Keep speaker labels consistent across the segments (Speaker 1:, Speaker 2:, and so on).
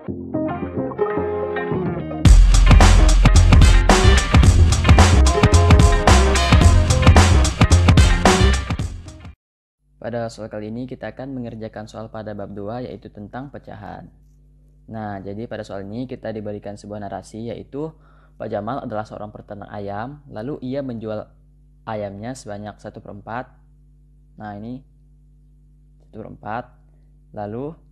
Speaker 1: Pada soal kali ini kita akan mengerjakan soal pada bab 2 yaitu tentang pecahan. Nah, jadi pada soal ini kita diberikan sebuah narasi yaitu Pak Jamal adalah seorang peternak ayam, lalu ia menjual ayamnya sebanyak 1 per 4. Nah, ini 1 per 4. Lalu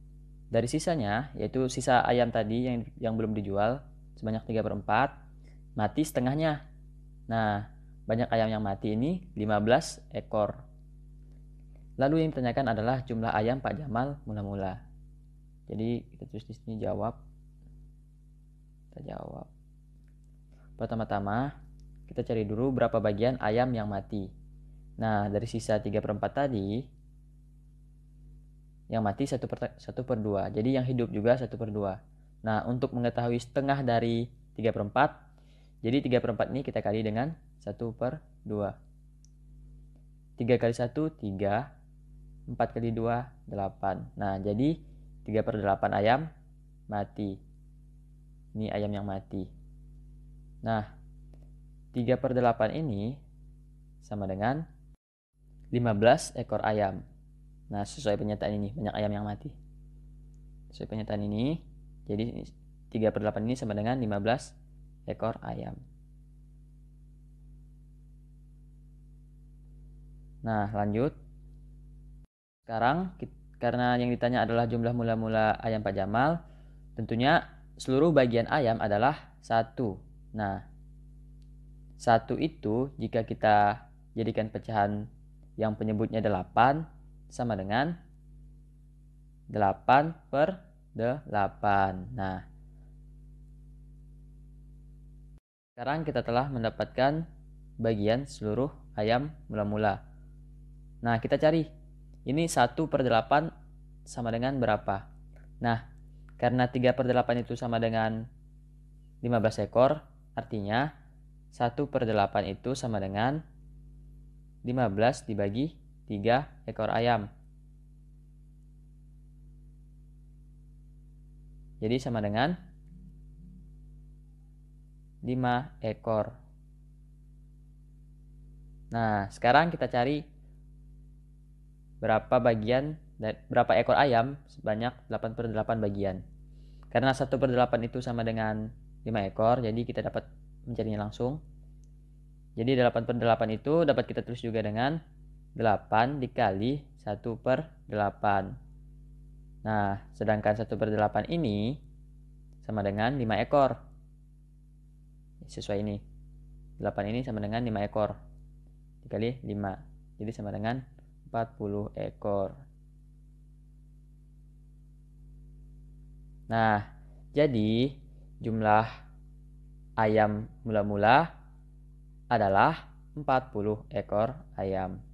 Speaker 1: dari sisanya, yaitu sisa ayam tadi yang, yang belum dijual, sebanyak 3 per 4, mati setengahnya. Nah, banyak ayam yang mati ini 15 ekor. Lalu yang ditanyakan adalah jumlah ayam Pak Jamal mula-mula. Jadi kita tulis di sini jawab. Kita jawab. Pertama-tama kita cari dulu berapa bagian ayam yang mati. Nah, dari sisa 3 per 4 tadi, yang mati satu per satu per dua jadi yang hidup juga satu per dua nah untuk mengetahui setengah dari tiga per empat jadi tiga per empat ini kita kali dengan satu per dua tiga kali satu tiga empat kali dua delapan nah jadi tiga per delapan ayam mati ini ayam yang mati nah tiga per delapan ini sama dengan 15 ekor ayam. Nah, sesuai pernyataan ini, banyak ayam yang mati. Sesuai pernyataan ini, jadi 3 per 8 ini sama dengan 15 ekor ayam. Nah, lanjut. Sekarang, karena yang ditanya adalah jumlah mula-mula ayam Pak Jamal, tentunya seluruh bagian ayam adalah satu. Nah, satu itu jika kita jadikan pecahan yang penyebutnya 8, sama dengan 8 per 8. Nah, sekarang kita telah mendapatkan bagian seluruh ayam mula-mula. Nah, kita cari. Ini 1 per 8 sama dengan berapa? Nah, karena 3 per 8 itu sama dengan 15 ekor, artinya 1 per 8 itu sama dengan 15 dibagi 3 ekor ayam. Jadi sama dengan 5 ekor. Nah, sekarang kita cari berapa bagian berapa ekor ayam sebanyak 8 per 8 bagian. Karena 1 per 8 itu sama dengan 5 ekor, jadi kita dapat mencarinya langsung. Jadi 8 per 8 itu dapat kita tulis juga dengan 8 dikali 1 per 8. Nah, sedangkan 1 per 8 ini sama dengan 5 ekor. Sesuai ini. 8 ini sama dengan 5 ekor. Dikali 5. Jadi sama dengan 40 ekor. Nah, jadi jumlah ayam mula-mula adalah 40 ekor ayam.